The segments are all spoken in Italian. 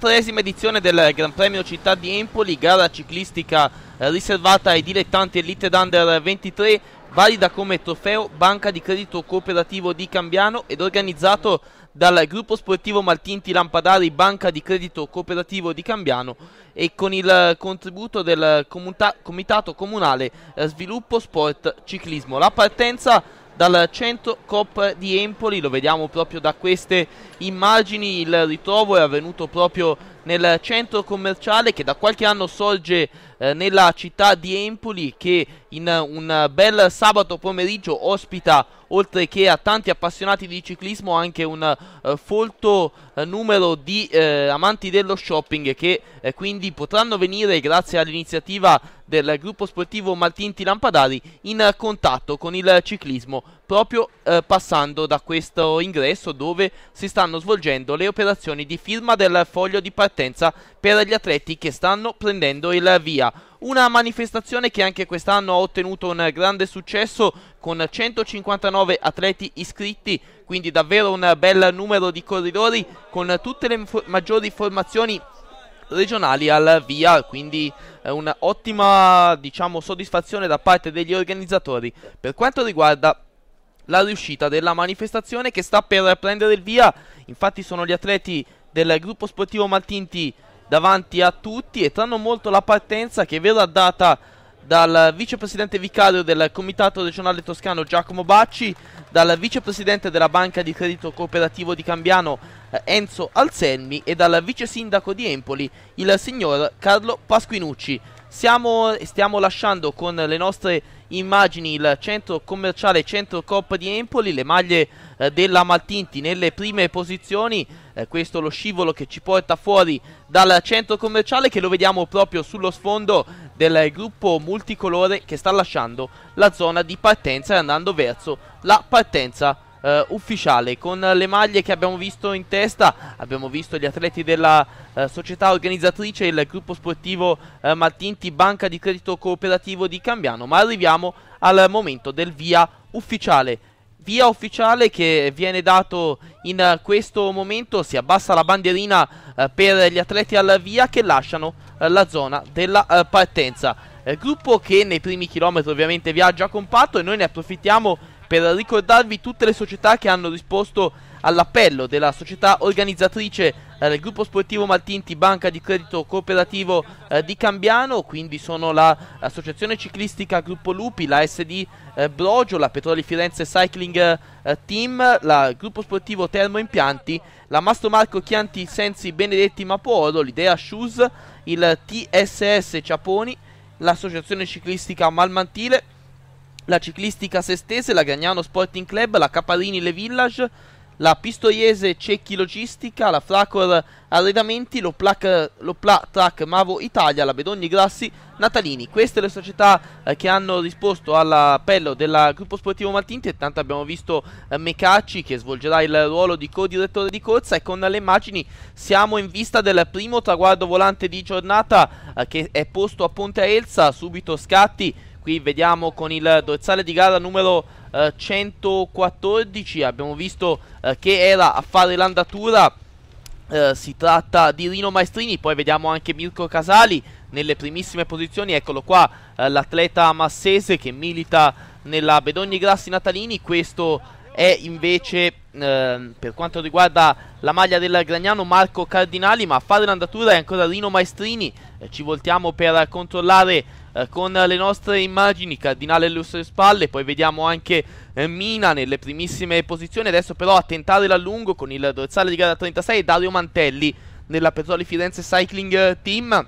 43esima edizione del Gran Premio Città di Empoli, gara ciclistica eh, riservata ai dilettanti Elite Under 23, valida come trofeo Banca di Credito Cooperativo di Cambiano ed organizzato dal gruppo sportivo Maltinti Lampadari Banca di Credito Cooperativo di Cambiano e con il contributo del Comitato Comunale eh, Sviluppo Sport Ciclismo. La partenza dal centro Coppa di Empoli, lo vediamo proprio da queste immagini, il ritrovo è avvenuto proprio nel centro commerciale che da qualche anno sorge eh, nella città di Empoli che in eh, un bel sabato pomeriggio ospita oltre che a tanti appassionati di ciclismo anche un eh, folto eh, numero di eh, amanti dello shopping che eh, quindi potranno venire grazie all'iniziativa del gruppo sportivo Martinti Lampadari in contatto con il ciclismo proprio eh, passando da questo ingresso dove si stanno svolgendo le operazioni di firma del foglio di partenza per gli atleti che stanno prendendo il via. Una manifestazione che anche quest'anno ha ottenuto un grande successo con 159 atleti iscritti, quindi davvero un bel numero di corridori con tutte le maggiori formazioni regionali al via, quindi eh, un'ottima diciamo, soddisfazione da parte degli organizzatori. Per quanto riguarda la riuscita della manifestazione che sta per prendere il via. Infatti sono gli atleti del gruppo sportivo Maltinti davanti a tutti e tranno molto la partenza che verrà data dal vicepresidente vicario del comitato regionale toscano Giacomo Bacci, dal vicepresidente della banca di credito cooperativo di Cambiano eh, Enzo Alselmi e dal vice sindaco di Empoli il signor Carlo Pasquinucci. Siamo, stiamo lasciando con le nostre immagini il centro commerciale Centro Coppa di Empoli, le maglie eh, della Maltinti nelle prime posizioni, eh, questo lo scivolo che ci porta fuori dal centro commerciale che lo vediamo proprio sullo sfondo del gruppo multicolore che sta lasciando la zona di partenza e andando verso la partenza eh, ufficiale con le maglie che abbiamo visto in testa abbiamo visto gli atleti della eh, società organizzatrice il gruppo sportivo eh, Maltinti Banca di Credito Cooperativo di Cambiano ma arriviamo al momento del via ufficiale via ufficiale che viene dato in questo momento si abbassa la bandierina eh, per gli atleti al via che lasciano eh, la zona della eh, partenza eh, gruppo che nei primi chilometri ovviamente viaggia compatto e noi ne approfittiamo per ricordarvi tutte le società che hanno risposto all'appello della società organizzatrice eh, del gruppo sportivo Maltinti Banca di Credito Cooperativo eh, di Cambiano, quindi sono l'associazione ciclistica Gruppo Lupi, la SD eh, Brogio, la Petroli Firenze Cycling eh, Team, il gruppo sportivo Termo Impianti, la Mastro Marco Chianti Sensi Benedetti Maporo, l'Idea Shoes, il TSS Ciaponi, l'associazione ciclistica Malmantile la ciclistica Sestese, la Gagnano Sporting Club, la Caparini Le Village, la Pistoiese Cecchi Logistica, la Flacor Arredamenti, l'Opla lo Track Mavo Italia, la Bedogni Grassi Natalini. Queste le società eh, che hanno risposto all'appello del gruppo sportivo Maltinti. E tanto abbiamo visto eh, Mecacci che svolgerà il ruolo di co-direttore di corsa. E con le immagini siamo in vista del primo traguardo volante di giornata eh, che è posto a Ponte Elsa. Subito scatti Qui vediamo con il dorsale di gara numero eh, 114 Abbiamo visto eh, che era a fare l'andatura eh, si tratta di Rino Maestrini, poi vediamo anche Mirko Casali nelle primissime posizioni, eccolo qua eh, l'atleta massese che milita nella Bedogni Grassi Natalini, questo è invece eh, per quanto riguarda la maglia del Gragnano Marco Cardinali ma a fare l'andatura è ancora Rino Maestrini eh, ci voltiamo per controllare eh, con le nostre immagini, Cardinale alle nostre spalle, poi vediamo anche eh, Mina nelle primissime posizioni, adesso però a tentare l'allungo con il dorsale di gara 36 Dario Mantelli nella Petroli Firenze Cycling eh, Team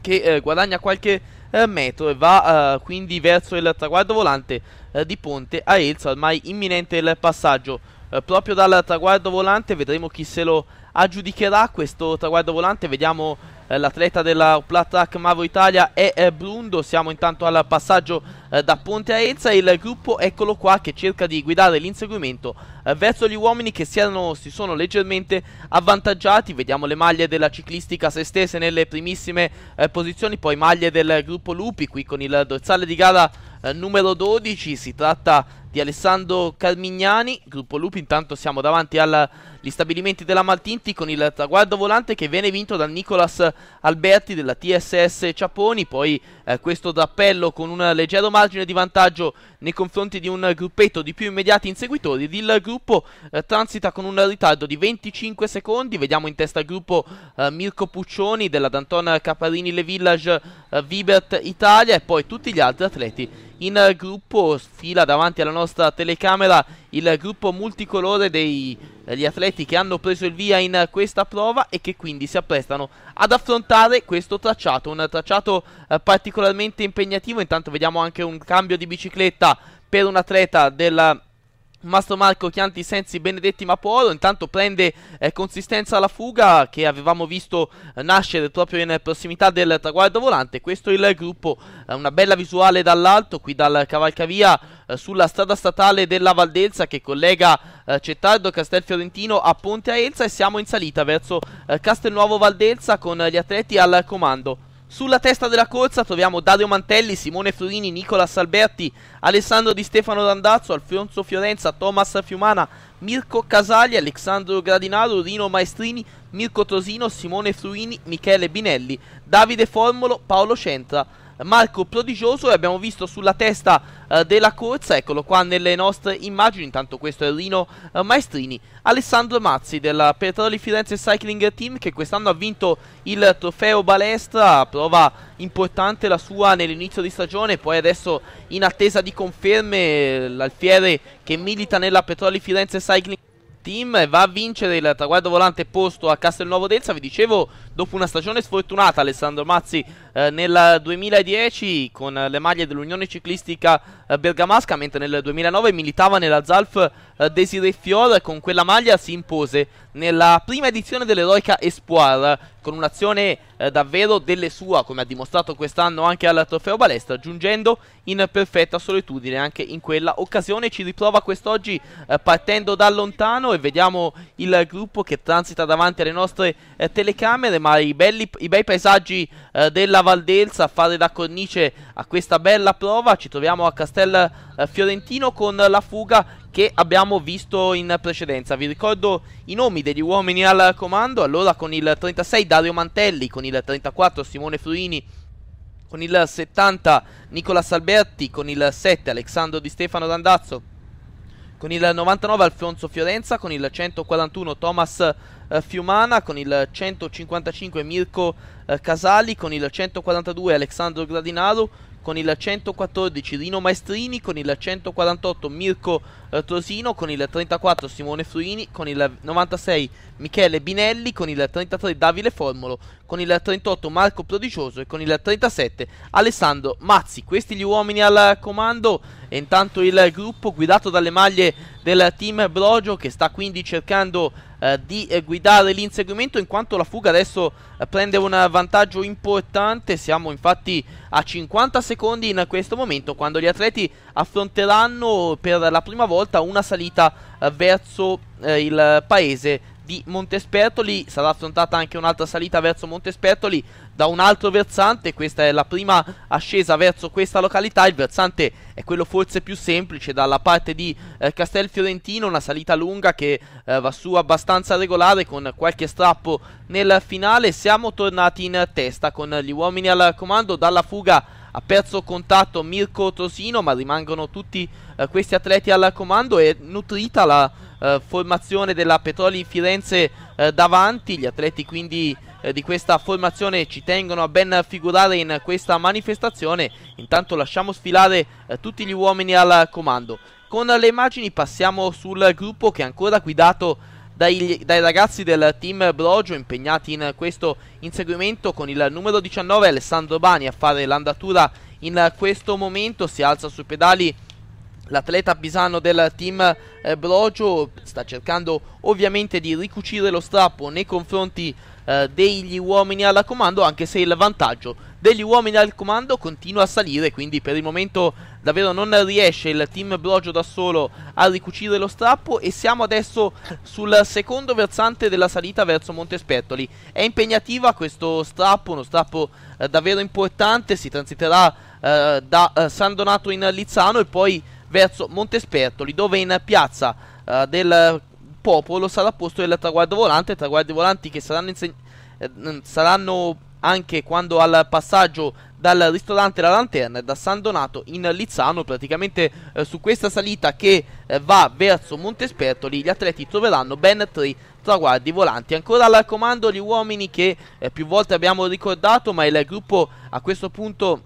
che eh, guadagna qualche eh, metro e va eh, quindi verso il traguardo volante eh, di Ponte a Elsa, ormai imminente il passaggio proprio dal traguardo volante, vedremo chi se lo aggiudicherà questo traguardo volante. Vediamo eh, l'atleta della Plattac Mavo Italia e eh, Brundo. Siamo intanto al passaggio eh, da Ponte a Arezza. Il gruppo, eccolo qua, che cerca di guidare l'inseguimento eh, verso gli uomini che si, erano, si, sono leggermente avvantaggiati. Vediamo le maglie della ciclistica se stesse nelle primissime eh, posizioni, poi maglie del gruppo Lupi qui con il dorsale di gara eh, numero 12, si tratta di Alessandro Carmignani, gruppo Lupi, intanto siamo davanti agli stabilimenti della Maltinti con il traguardo volante che viene vinto da Nicolas Alberti della TSS Ciaponi, poi eh, questo d'appello con un leggero margine di vantaggio nei confronti di un gruppetto di più immediati inseguitori. Il gruppo eh, transita con un ritardo di 25 secondi. Vediamo in testa al gruppo eh, Mirko Puccioni della Danton Caparini Le Village eh, Vibert Italia e poi tutti gli altri atleti in eh, gruppo. Sfila davanti alla nostra telecamera il gruppo multicolore dei gli atleti che hanno preso il via in questa prova e che quindi si apprestano ad affrontare questo tracciato, un tracciato eh, particolarmente impegnativo, intanto vediamo anche un cambio di bicicletta per un atleta del Mastro Marco Chianti, Sensi, Benedetti, Maporo intanto prende eh, consistenza la fuga che avevamo visto eh, nascere proprio in prossimità del traguardo volante questo è il gruppo, eh, una bella visuale dall'alto qui dal cavalcavia eh, sulla strada statale della Valdelsa che collega eh, Cettardo, Castelfiorentino a Ponte Aelsa e siamo in salita verso eh, Castelnuovo Valdelsa con gli atleti al comando sulla testa della corsa troviamo Dario Mantelli, Simone Fiorini, Nicolas Alberti, Alessandro Di Stefano Dandazzo, Alfonso Fiorenza, Thomas Fiumana, Mirko Casaglia, Alessandro Gradinaro, Rino Maestrini, Mirko Tosino, Simone Fruini, Michele Binelli, Davide Formolo, Paolo Centra, Marco Prodigioso e abbiamo visto sulla testa eh, della corsa, eccolo qua nelle nostre immagini, intanto questo è Rino eh, Maestrini, Alessandro Mazzi del Petroli Firenze Cycling Team che quest'anno ha vinto il trofeo balestra, prova importante la sua nell'inizio di stagione, poi adesso in attesa di conferme l'Alfiere che milita nella Petroli Firenze Cycling team va a vincere il traguardo volante posto a Castelnuovo d'Elsa. Vi dicevo, dopo una stagione sfortunata, Alessandro Mazzi eh, nel 2010 con le maglie dell'Unione Ciclistica eh, Bergamasca, mentre nel 2009 militava nella Zalf eh, Desiree Fior e con quella maglia si impose nella prima edizione dell'Eroica Espoir con un'azione eh, davvero delle sue, come ha dimostrato quest'anno anche al trofeo balestra, giungendo in perfetta solitudine anche in quella occasione. Ci riprova quest'oggi partendo da lontano e vediamo il gruppo che transita davanti alle nostre telecamere, ma i, belli, i bei paesaggi della della Valdelsa a fare da cornice a questa bella prova. Ci troviamo a Castel eh, Fiorentino con la fuga che abbiamo visto in precedenza. Vi ricordo i nomi degli uomini al comando. Allora con il 36 Dario Mantelli, con il 34 Simone Fruini, con il 70 Nicola Salberti, con il 7 Alessandro Di Stefano Randazzo, con il 99 Alfonso Fiorenza, con il 141 Thomas eh, Fiumana con il 155 Mirko eh, Casali, con il 142 Alessandro Gradinaro, con il 114 Rino Maestrini, con il 148 Mirko eh, Trosino, con il 34 Simone Fruini, con il 96 Michele Binelli, con il 33 Davide Formolo, con il 38 Marco Prodigioso e con il 37 Alessandro Mazzi. Questi gli uomini al comando e intanto il gruppo guidato dalle maglie del team Brogio che sta quindi cercando eh, di eh, guidare l'inseguimento in quanto la fuga adesso eh, prende un vantaggio importante, siamo infatti a 50 secondi in questo momento quando gli atleti affronteranno per la prima volta una salita eh, verso eh, il paese di Montesperto. sarà affrontata anche un'altra salita verso Montesperto. Lì da un altro versante. Questa è la prima ascesa verso questa località. Il versante è quello forse più semplice dalla parte di eh, Castel Fiorentino. Una salita lunga che eh, va su abbastanza regolare con qualche strappo nel finale. Siamo tornati in testa con gli uomini al comando dalla fuga ha perso contatto Mirko Tosino, ma rimangono tutti eh, questi atleti al comando e nutrita la eh, formazione della Petroli Firenze eh, davanti, gli atleti quindi eh, di questa formazione ci tengono a ben figurare in questa manifestazione, intanto lasciamo sfilare eh, tutti gli uomini al comando. Con le immagini passiamo sul gruppo che è ancora guidato dai, dai ragazzi del team Brogio impegnati in questo inseguimento con il numero 19 Alessandro Bani a fare l'andatura in questo momento, si alza sui pedali L'atleta pisano del team eh, Brogio sta cercando ovviamente di ricucire lo strappo nei confronti eh, degli uomini alla comando anche se il vantaggio degli uomini al comando continua a salire quindi per il momento Davvero non riesce il team Brogio da solo a ricucire lo strappo e siamo adesso sul secondo versante della salita verso Montespettoli. È impegnativa questo strappo, uno strappo eh, davvero importante, si transiterà eh, da eh, San Donato in Lizzano e poi verso Montespertoli dove in piazza eh, del popolo sarà posto il traguardo volante, traguardi volanti che saranno, eh, saranno anche quando al passaggio dal ristorante La Lanterna e da San Donato in Lizzano, praticamente eh, su questa salita che eh, va verso Monte Spertoli, gli atleti troveranno ben tre traguardi volanti. Ancora al comando gli uomini che eh, più volte abbiamo ricordato, ma il gruppo a questo punto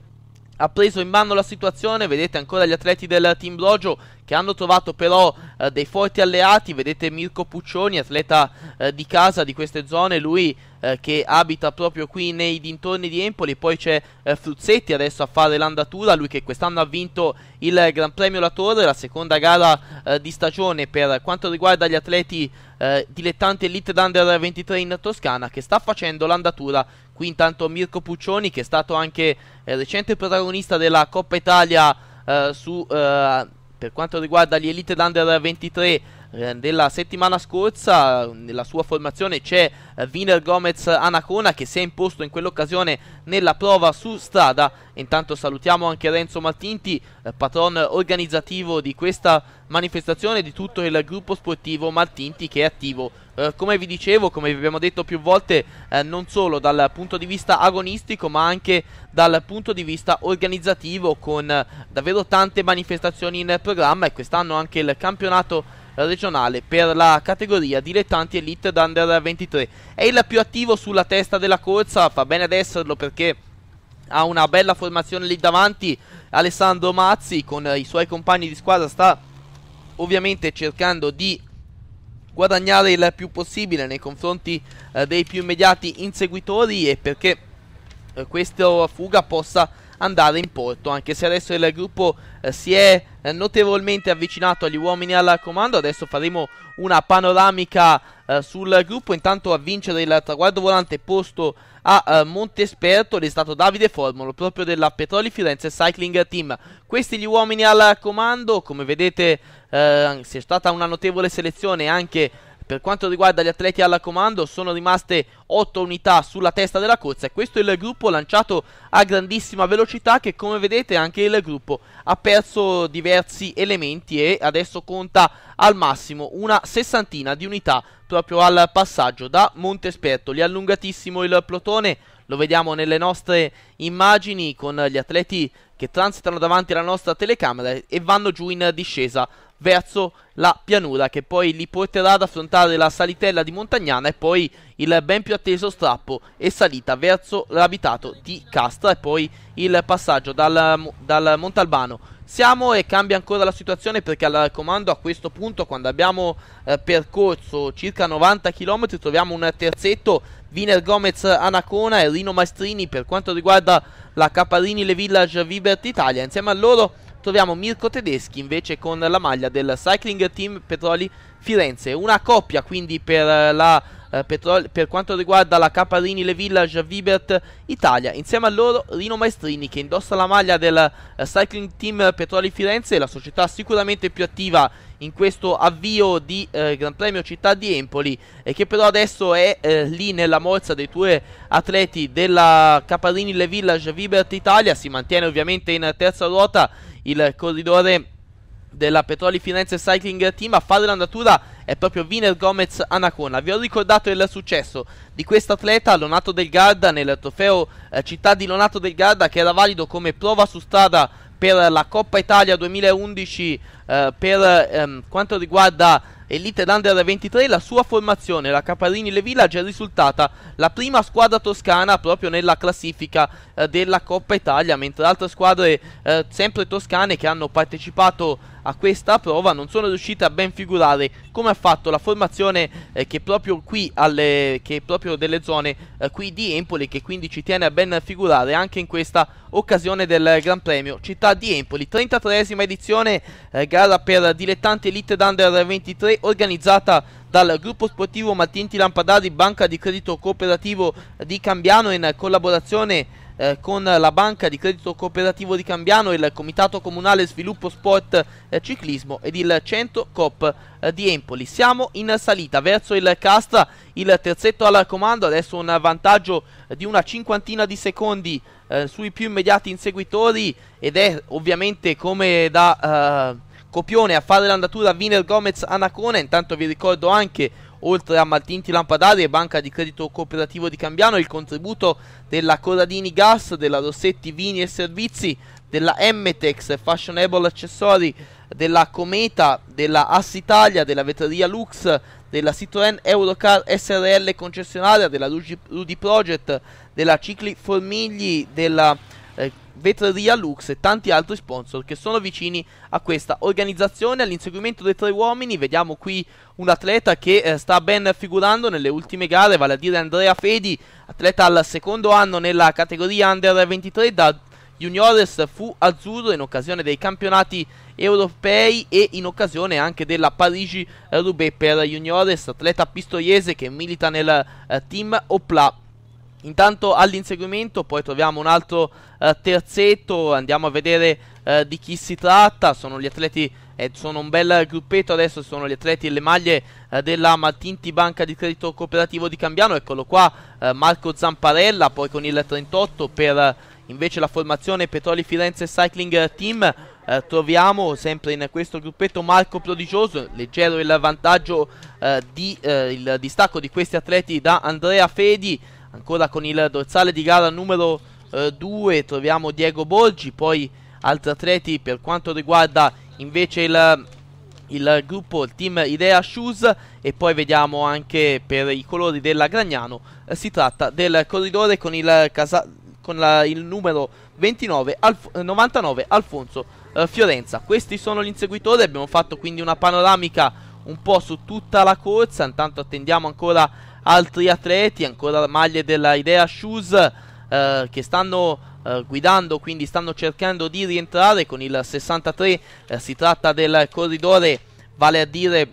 ha preso in mano la situazione, vedete ancora gli atleti del team Brogio che hanno trovato però eh, dei forti alleati, vedete Mirko Puccioni, atleta eh, di casa di queste zone, lui eh, che abita proprio qui nei dintorni di Empoli, poi c'è eh, Fruzzetti adesso a fare l'andatura, lui che quest'anno ha vinto il Gran Premio La Torre, la seconda gara eh, di stagione per quanto riguarda gli atleti eh, dilettanti Elite Dunder 23 in Toscana che sta facendo l'andatura Qui intanto Mirko Puccioni che è stato anche eh, recente protagonista della Coppa Italia eh, su, eh, per quanto riguarda gli Elite d'Under 23 eh, della settimana scorsa nella sua formazione c'è eh, Wiener Gomez Anacona che si è imposto in quell'occasione nella prova su strada. Intanto salutiamo anche Renzo Martinti, eh, patron organizzativo di questa manifestazione di tutto il gruppo sportivo Martinti che è attivo. come vi dicevo, come vi abbiamo detto più volte, non solo dal punto di vista agonistico ma anche dal punto di vista organizzativo con davvero tante manifestazioni in programma e quest'anno anche il campionato regionale per la categoria dilettanti elite d'under 23. È il più attivo sulla testa della corsa, fa bene ad esserlo perché ha una bella formazione lì davanti. Alessandro Mazzi con i suoi compagni di squadra sta ovviamente cercando di guadagnare il più possibile nei confronti eh, dei più immediati inseguitori e perché eh, questa fuga possa andare in porto, anche se adesso il gruppo eh, si è eh, notevolmente avvicinato agli uomini al comando, adesso faremo una panoramica eh, sul gruppo, intanto a vincere il traguardo volante posto a eh, Montesperto ed è stato Davide Formolo proprio della Petroli Firenze Cycling Team. Questi gli uomini al comando, come vedete eh, c'è stata una notevole selezione anche per quanto riguarda gli atleti alla comando sono rimaste 8 unità sulla testa della corsa e questo è il gruppo lanciato a grandissima velocità che come vedete anche il gruppo ha perso diversi elementi e adesso conta al massimo una sessantina di unità proprio al passaggio da Monte Esperto. Li ha allungatissimo il plotone, lo vediamo nelle nostre immagini con gli atleti che transitano davanti alla nostra telecamera e vanno giù in discesa verso la pianura che poi li porterà ad affrontare la salitella di Montagnana e poi il ben più atteso strappo e salita verso l'abitato di Castra e poi il passaggio dal, dal Montalbano siamo e cambia ancora la situazione perché al comando a questo punto quando abbiamo eh, percorso circa 90 km troviamo un terzetto Viner Gomez Anacona e Rino Maestrini per quanto riguarda la Caparini Le Village Vibert Italia insieme a loro troviamo Mirko Tedeschi invece con la maglia del Cycling Team Petroli Firenze. Una coppia quindi per, la, eh, Petrol, per quanto riguarda la Caparini Le Village Vibert Italia. Insieme a loro Rino Maestrini che indossa la maglia del eh, Cycling Team Petroli Firenze, la società sicuramente più attiva in questo avvio di eh, Gran Premio Città di Empoli e che però adesso è eh, lì nella morsa dei due atleti della Caparini Le Village Vibert Italia, si mantiene ovviamente in terza ruota il corridore della Petroli Firenze Cycling Team a fare l'andatura è proprio Viner Gomez Anacona. Vi ho ricordato il successo di questo atleta Lonato del Garda nel trofeo eh, Città di Lonato del Garda che era valido come prova su strada per la Coppa Italia 2011 eh, per ehm, quanto riguarda e l'Iter Under 23, la sua formazione, la Caparini-Le Village, è risultata la prima squadra toscana proprio nella classifica eh, della Coppa Italia, mentre altre squadre eh, sempre toscane che hanno partecipato a questa prova non sono riuscite a ben figurare come ha fatto la formazione eh, che proprio qui alle, che proprio delle zone eh, qui di Empoli che quindi ci tiene a ben figurare anche in questa occasione del Gran Premio Città di Empoli 33esima edizione eh, gara per dilettanti Elite Dunder 23 organizzata dal gruppo sportivo Martinti Lampadari Banca di Credito Cooperativo di Cambiano in collaborazione eh, con la Banca di Credito Cooperativo di Cambiano, il Comitato Comunale Sviluppo Sport eh, Ciclismo ed il Centro Cop eh, di Empoli. Siamo in salita verso il Castra, il terzetto al comando, adesso un vantaggio eh, di una cinquantina di secondi eh, sui più immediati inseguitori ed è ovviamente come da... Eh, copione a fare l'andatura Wiener Gomez Anacona, intanto vi ricordo anche oltre a Martinti Lampadari e Banca di Credito Cooperativo di Cambiano, il contributo della Corradini Gas, della Rossetti Vini e Servizi, della Emmetex Fashionable Accessori, della Cometa, della Assitalia, della Vetreria Lux, della Citroën Eurocar SRL concessionaria, della Rudy Project, della Cicli Formigli, della Vetreria Lux e tanti altri sponsor che sono vicini a questa organizzazione. All'inseguimento dei tre uomini vediamo qui un atleta che eh, sta ben figurando nelle ultime gare, vale a dire Andrea Fedi, atleta al secondo anno nella categoria Under 23 da Juniores fu azzurro in occasione dei campionati europei e in occasione anche della Parigi-Roubaix per Juniores, atleta pistoiese che milita nel eh, team Opla Intanto all'inseguimento, poi troviamo un altro eh, terzetto, andiamo a vedere eh, di chi si tratta, sono gli atleti, eh, sono un bel gruppetto adesso, sono gli atleti e le maglie eh, della Maltinti Banca di Credito Cooperativo di Cambiano, eccolo qua eh, Marco Zamparella, poi con il 38 per eh, invece la formazione Petroli Firenze Cycling Team, troviamo sempre in questo gruppetto Marco Prodigioso, leggero il vantaggio di, il distacco di questi atleti da Andrea Fedi, ancora con il dorsale di gara numero 2 eh, troviamo Diego Borgi, poi altri atleti per quanto riguarda invece il, il gruppo, il team Idea Shoes e poi vediamo anche per i colori della Gragnano, eh, si tratta del corridore con il, casa, con la, il numero 29, Alf 99 eh, Alfonso eh, Fiorenza. Questi sono gli inseguitori, abbiamo fatto quindi una panoramica un po' su tutta la corsa, intanto attendiamo ancora altri atleti, ancora maglie della Idea Shoes eh, che stanno eh, guidando, quindi stanno cercando di rientrare con il 63, eh, si tratta del corridore, vale a dire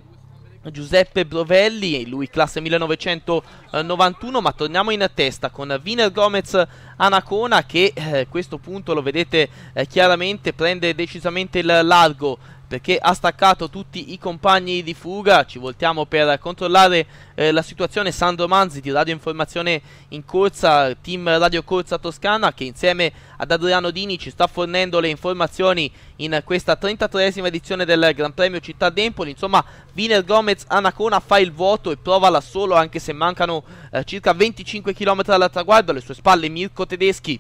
Giuseppe Brovelli, lui classe 1991, ma torniamo in testa con Wiener Gomez Anacona che a eh, questo punto lo vedete eh, chiaramente prende decisamente il largo perché ha staccato tutti i compagni di fuga. Ci voltiamo per controllare eh, la situazione. Sandro Manzi di Radio Informazione in Corsa, team Radio Corsa Toscana, che insieme ad Adriano Dini ci sta fornendo le informazioni in questa 33esima edizione del Gran Premio Città d'Empoli. Insomma, Viner Gomez Anacona fa il vuoto e prova da solo, anche se mancano eh, circa 25 km alla traguardo. Alle sue spalle Mirko Tedeschi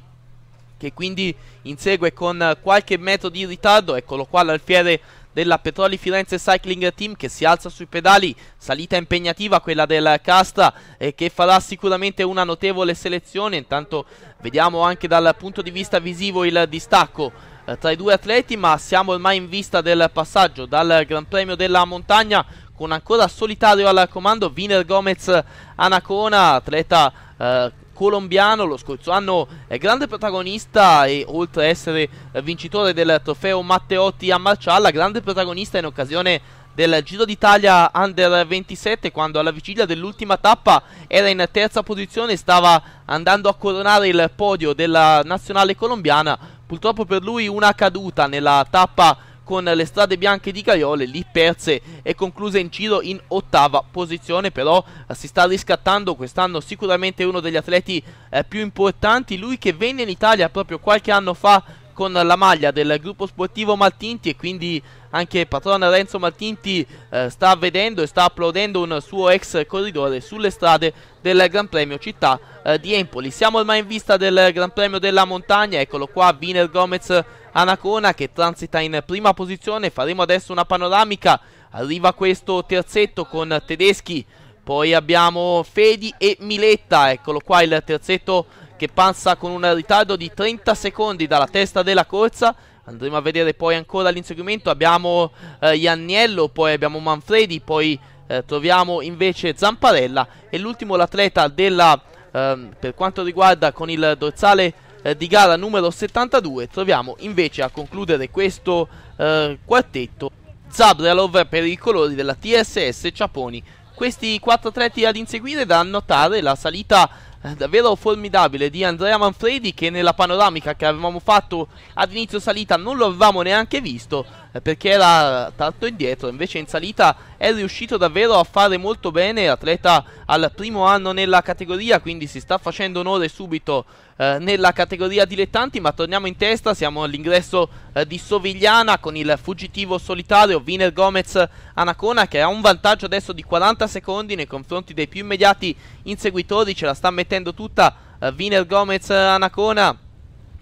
che quindi insegue con qualche metro di ritardo, eccolo qua l'alfiere della Petroli Firenze Cycling Team che si alza sui pedali, salita impegnativa quella del Casta e eh, che farà sicuramente una notevole selezione, intanto vediamo anche dal punto di vista visivo il distacco eh, tra i due atleti ma siamo ormai in vista del passaggio dal Gran Premio della Montagna con ancora solitario al comando Viner Gomez Anacona, atleta eh, colombiano lo scorso anno è grande protagonista e oltre a essere vincitore del trofeo Matteotti a Marcialla, grande protagonista in occasione del Giro d'Italia Under 27 quando alla vigilia dell'ultima tappa era in terza posizione e stava andando a coronare il podio della nazionale colombiana. Purtroppo per lui una caduta nella tappa con le strade bianche di Caiole, lì perse e concluse in giro in ottava posizione, però eh, si sta riscattando quest'anno sicuramente uno degli atleti eh, più importanti, lui che venne in Italia proprio qualche anno fa con la maglia del gruppo sportivo Maltinti e quindi anche patrona Renzo Maltinti eh, sta vedendo e sta applaudendo un suo ex corridore sulle strade del Gran Premio Città eh, di Empoli. Siamo ormai in vista del Gran Premio della Montagna, eccolo qua, Wiener Gomez Anacona che transita in prima posizione, faremo adesso una panoramica, arriva questo terzetto con Tedeschi, poi abbiamo Fedi e Miletta, eccolo qua il terzetto che passa con un ritardo di 30 secondi dalla testa della corsa, andremo a vedere poi ancora l'inseguimento, abbiamo eh, Ianniello, poi abbiamo Manfredi, poi eh, troviamo invece Zamparella e l'ultimo l'atleta della... Eh, per quanto riguarda con il dorsale eh, di gara numero 72 troviamo invece a concludere questo eh, quartetto Zabralov per i colori della TSS Ciaponi. Questi quattro atleti ad inseguire da annotare la salita eh, davvero formidabile di Andrea Manfredi che nella panoramica che avevamo fatto ad inizio salita non lo avevamo neanche visto perché era tanto indietro, invece in salita è riuscito davvero a fare molto bene, atleta al primo anno nella categoria, quindi si sta facendo onore subito eh, nella categoria dilettanti, ma torniamo in testa, siamo all'ingresso eh, di Sovigliana con il fuggitivo solitario Viner Gomez Anacona che ha un vantaggio adesso di 40 secondi nei confronti dei più immediati inseguitori, ce la sta mettendo tutta eh, Viner Gomez Anacona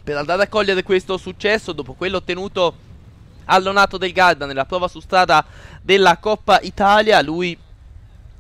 per andare a cogliere questo successo dopo quello ottenuto allonato del Garda nella prova su strada della Coppa Italia. Lui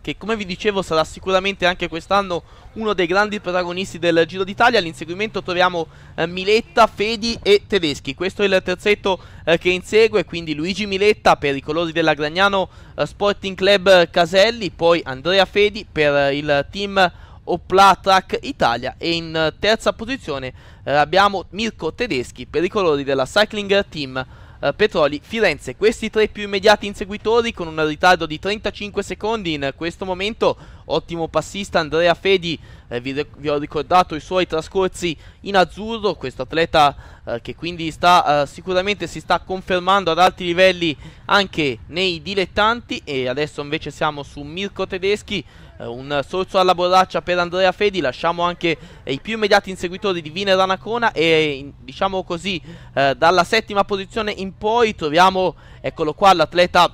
che come vi dicevo sarà sicuramente anche quest'anno uno dei grandi protagonisti del Giro d'Italia. All'inseguimento troviamo eh, Miletta, Fedi e Tedeschi. Questo è il terzetto eh, che insegue, quindi Luigi Miletta per i colori della Gragnano eh, Sporting Club Caselli, poi Andrea Fedi per eh, il team Opla Track Italia e in eh, terza posizione eh, abbiamo Mirko Tedeschi per i colori della Cycling Team eh, Petroli, Firenze. Questi tre più immediati inseguitori con un ritardo di 35 secondi in questo momento. Ottimo passista Andrea Fedi, eh, vi, vi, ho ricordato i suoi trascorsi in azzurro, questo atleta eh, che quindi sta, eh, sicuramente si sta confermando ad alti livelli anche nei dilettanti e adesso invece siamo su Mirko Tedeschi eh, un sorso alla borraccia per Andrea Fedi lasciamo anche eh, i più immediati inseguitori di Vine Ranacona e diciamo così eh, dalla settima posizione in poi troviamo eccolo qua l'atleta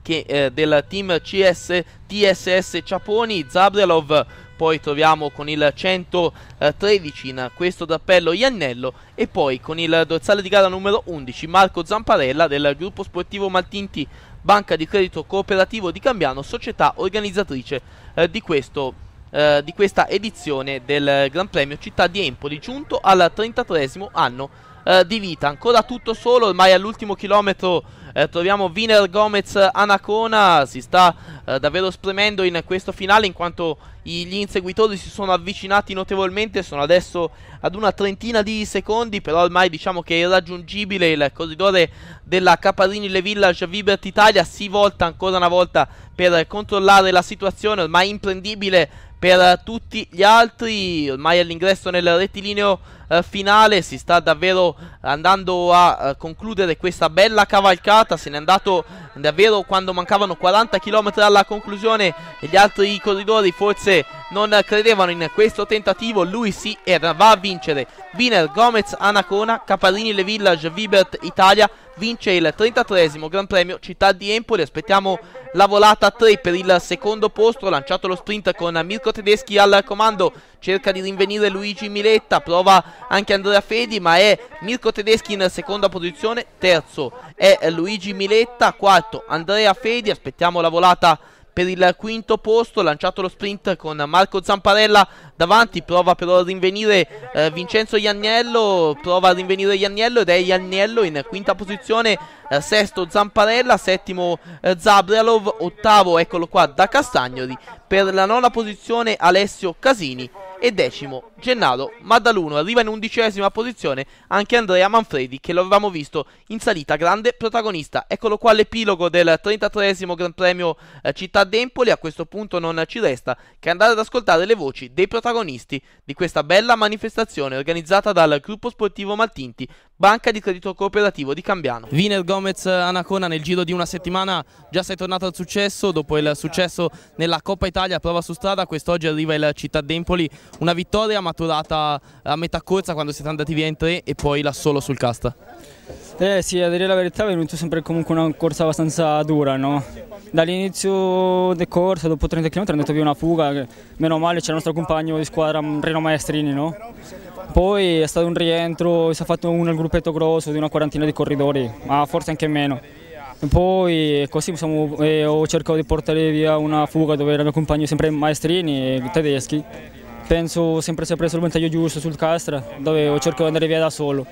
che, del team CS TSS Ciaponi Zabrelov poi troviamo con il 113 in questo d'appello Iannello e poi con il dorsale di gara numero 11 Marco Zamparella del gruppo sportivo Maltinti banca di credito cooperativo di Cambiano, società organizzatrice eh, di, questo, eh, di, questa edizione del Gran Premio Città di Empoli, giunto al 33 anno eh, di vita. Ancora tutto solo, ormai all'ultimo chilometro eh, troviamo Viner Gomez Anacona, si sta eh, davvero spremendo in questo finale in quanto gli inseguitori si sono avvicinati notevolmente, sono adesso ad una trentina di secondi, però ormai diciamo che è irraggiungibile il corridore della Caparini Le Village Vibert Italia, si volta ancora una volta per controllare la situazione, ormai imprendibile per tutti gli altri, ormai all'ingresso nel rettilineo eh, finale si sta davvero andando a eh, concludere questa bella cavalcata se n'è andato davvero quando mancavano 40 km alla conclusione e gli altri corridori forse non credevano in questo tentativo lui sì va a vincere Wiener, Gomez, Anacona, Caparini, Le Village, Vibert, Italia vince il 33 Gran Premio Città di Empoli. Aspettiamo la volata 3 per il secondo posto. Lanciato lo sprint con Mirko Tedeschi al comando. Cerca di rinvenire Luigi Miletta. Prova anche Andrea Fedi, ma è Mirko Tedeschi in seconda posizione, terzo è Luigi Miletta, quarto Andrea Fedi, aspettiamo la volata per il quinto posto, lanciato lo sprint con Marco Zamparella davanti, prova però a rinvenire eh, Vincenzo Iannello, prova a rinvenire Iannello ed è Iannello in quinta posizione, eh, sesto Zamparella, settimo eh, Zabrialov, ottavo eccolo qua da Castagnoli, per la nona posizione Alessio Casini e decimo Gennaro Maddaluno, arriva in undicesima posizione anche Andrea Manfredi che lo avevamo visto in salita, grande protagonista, eccolo qua l'epilogo del 33 Gran Premio eh, Città d'Empoli, a questo punto non ci resta che andare ad ascoltare le voci dei protagonisti protagonisti di questa bella manifestazione organizzata dal gruppo sportivo Maltinti, banca di credito cooperativo di Cambiano. Viner Gomez Anacona nel giro di una settimana già sei tornato al successo, dopo il successo nella Coppa Italia prova su strada, quest'oggi arriva il Città d'Empoli, una vittoria maturata a metà corsa quando siete andati via in tre e poi la solo sul cast. Eh sì, a dire la verità è venuto sempre comunque una corsa abbastanza dura, no? Dall'inizio del corsa, dopo 30 km, è andata via una fuga, meno male c'era il nostro compagno di squadra Reno Maestrini, no? Poi è stato un rientro, si è fatto un gruppetto grosso di una quarantina di corridori, ma forse anche meno. Poi così siamo, eh, ho cercato di portare via una fuga dove era mio compagno sempre Maestrini, tedeschi. Penso sempre si è preso il ventaglio giusto sul Castra, dove ho cercato di andare via da solo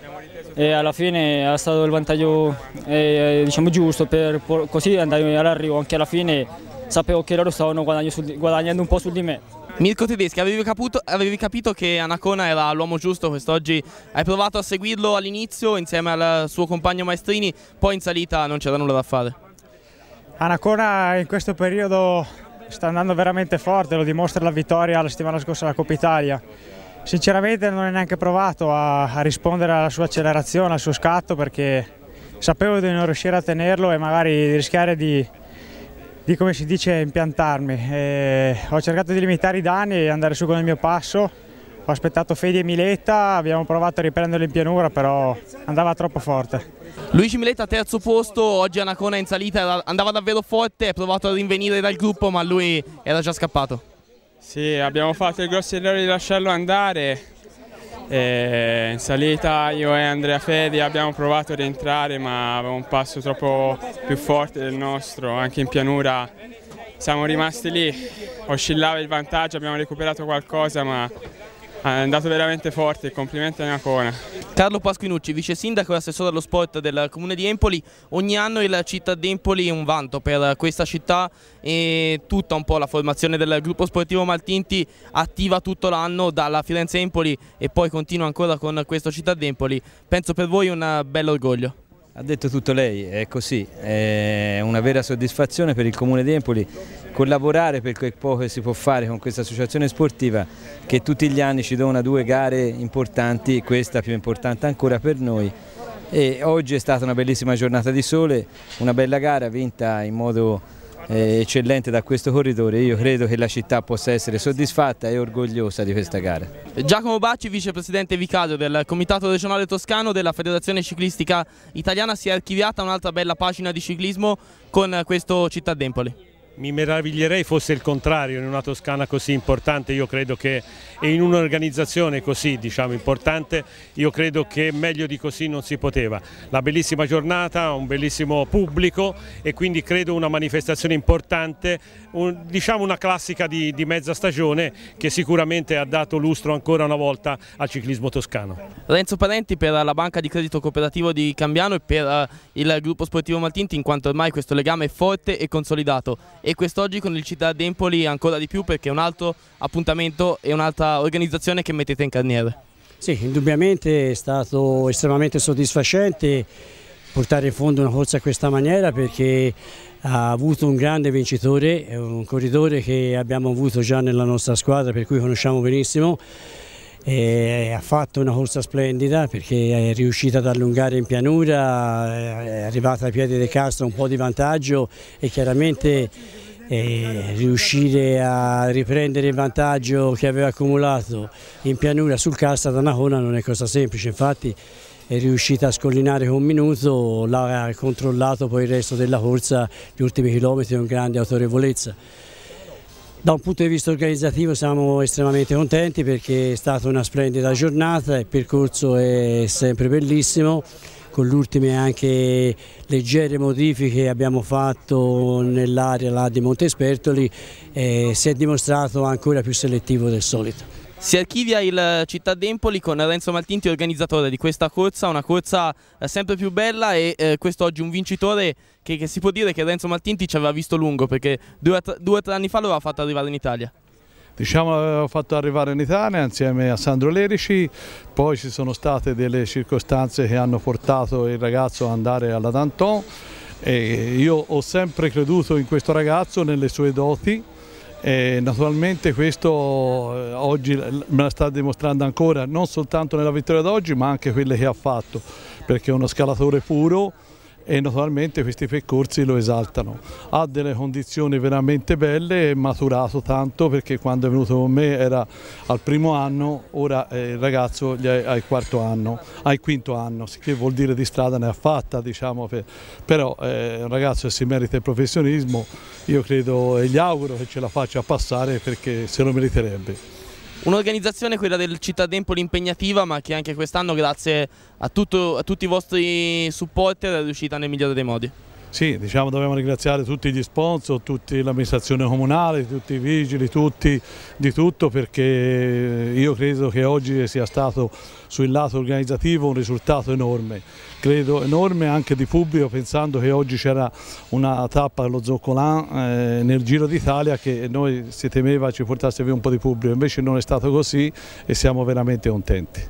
e alla fine è stato il vantaggio eh, eh diciamo giusto per così andare all'arrivo anche alla fine sapevo che loro stavano su, guadagnando un po' su di me Mirko Tedeschi, avevi capito, avevi capito che Anacona era l'uomo giusto quest'oggi, hai provato a seguirlo all'inizio insieme al suo compagno Maestrini, poi in salita non c'era nulla da fare. Anacona in questo periodo sta andando veramente forte, lo dimostra la vittoria la settimana scorsa alla Coppa Italia. Sinceramente non ho neanche provato a, a, rispondere alla sua accelerazione, al suo scatto perché sapevo di non riuscire a tenerlo e magari rischiare di, di come si dice, impiantarmi. E ho cercato di limitare i danni e andare su con il mio passo. Ho aspettato Fede e Miletta, abbiamo provato a riprenderlo in pianura però andava troppo forte. Luigi Miletta terzo posto, oggi Anacona in salita, andava davvero forte, ha provato a rinvenire dal gruppo ma lui era già scappato. Sì, abbiamo fatto il grosso errore di lasciarlo andare. E in salita io e Andrea Fedi abbiamo provato a rientrare ma aveva un passo troppo più forte del nostro, anche in pianura siamo rimasti lì, oscillava il vantaggio, abbiamo recuperato qualcosa ma è andato veramente forte, complimenti a Nacona. Carlo Pasquinucci, vice sindaco e assessore allo sport del comune di Empoli, ogni anno il città di Empoli è un vanto per questa città e tutta un po' la formazione del gruppo sportivo Maltinti attiva tutto l'anno dalla Firenze Empoli e poi continua ancora con questo città d'Empoli, penso per voi un bello orgoglio. Ha detto tutto lei, è così, è una vera soddisfazione per il Comune di Empoli collaborare per quel poco che si può fare con questa associazione sportiva che tutti gli anni ci dona due gare importanti, questa più importante ancora per noi e oggi è stata una bellissima giornata di sole, una bella gara vinta in modo eccellente da questo corridore, io credo che la città possa essere soddisfatta e orgogliosa di questa gara. Giacomo Bacci, vicepresidente vicario del Comitato regionale toscano della Federazione Ciclistica Italiana, si è archiviata un'altra bella pagina di ciclismo con questo Città d'Empoli mi meraviglierei fosse il contrario in una Toscana così importante, io credo che e in un'organizzazione così diciamo, importante, io credo che meglio di così non si poteva. La bellissima giornata, un bellissimo pubblico e quindi credo una manifestazione importante, un, diciamo una classica di, di mezza stagione che sicuramente ha dato lustro ancora una volta al ciclismo toscano. Renzo Parenti per la Banca di Credito Cooperativo di Cambiano e per eh, il gruppo sportivo Maltinti in quanto ormai questo legame è forte e consolidato e quest'oggi con il Città d'Empoli ancora di più perché è un altro appuntamento e un'altra organizzazione che mettete in carniere. Sì, indubbiamente è stato estremamente soddisfacente portare in fondo una corsa in questa maniera perché ha avuto un grande vincitore, un corridore che abbiamo avuto già nella nostra squadra per cui conosciamo benissimo ha fatto una corsa splendida perché è riuscita ad allungare in pianura, è arrivata ai piedi del Castro un po' di vantaggio e chiaramente e eh, riuscire a riprendere il vantaggio che aveva accumulato in pianura sul Castro da Nahona non è cosa semplice, infatti è riuscita a scollinare con un minuto, l'ha controllato poi il resto della corsa, gli ultimi chilometri con grande autorevolezza. Da un punto di vista organizzativo siamo estremamente contenti perché è stata una splendida giornata, il percorso è sempre bellissimo con le ultime anche leggere modifiche che abbiamo fatto nell'area di Montespertoli eh, si è dimostrato ancora più selettivo del solito. Si archivia il Città d'Empoli con Renzo Maltinti organizzatore di questa corsa, una corsa eh, sempre più bella e eh, questo oggi un vincitore che, che, si può dire che Renzo Maltinti ci aveva visto lungo perché due o tre anni fa lo aveva fatto arrivare in Italia. Diciamo avevo fatto arrivare in Italia insieme a Sandro Lerici, poi ci sono state delle circostanze che hanno portato il ragazzo ad andare alla Danton e io ho sempre creduto in questo ragazzo, nelle sue doti eh, naturalmente questo eh, oggi me la sta dimostrando ancora, non soltanto nella vittoria d'oggi ma anche quelle che ha fatto, perché è uno scalatore puro, e naturalmente questi percorsi lo esaltano. Ha delle condizioni veramente belle, è maturato tanto perché quando è venuto con me era al primo anno, ora il ragazzo è al quarto anno, al quinto anno, che vuol dire di strada ne ha fatta, diciamo, però è eh, un ragazzo che si merita il professionismo, io credo e gli auguro che ce la faccia passare perché se lo meriterebbe. Un'organizzazione, quella del Cittadempoli impegnativa, ma che anche quest'anno, grazie a, tutto, a tutti i vostri supporter, è riuscita nel migliore dei modi. Sì, diciamo dobbiamo ringraziare tutti gli sponsor, tutta l'amministrazione comunale, tutti i vigili, tutti di tutto perché io credo che oggi sia stato sul lato organizzativo un risultato enorme, credo enorme anche di pubblico pensando che oggi c'era una tappa allo Zoccolan eh, nel Giro d'Italia che noi si temeva ci portasse via un po' di pubblico, invece non è stato così e siamo veramente contenti.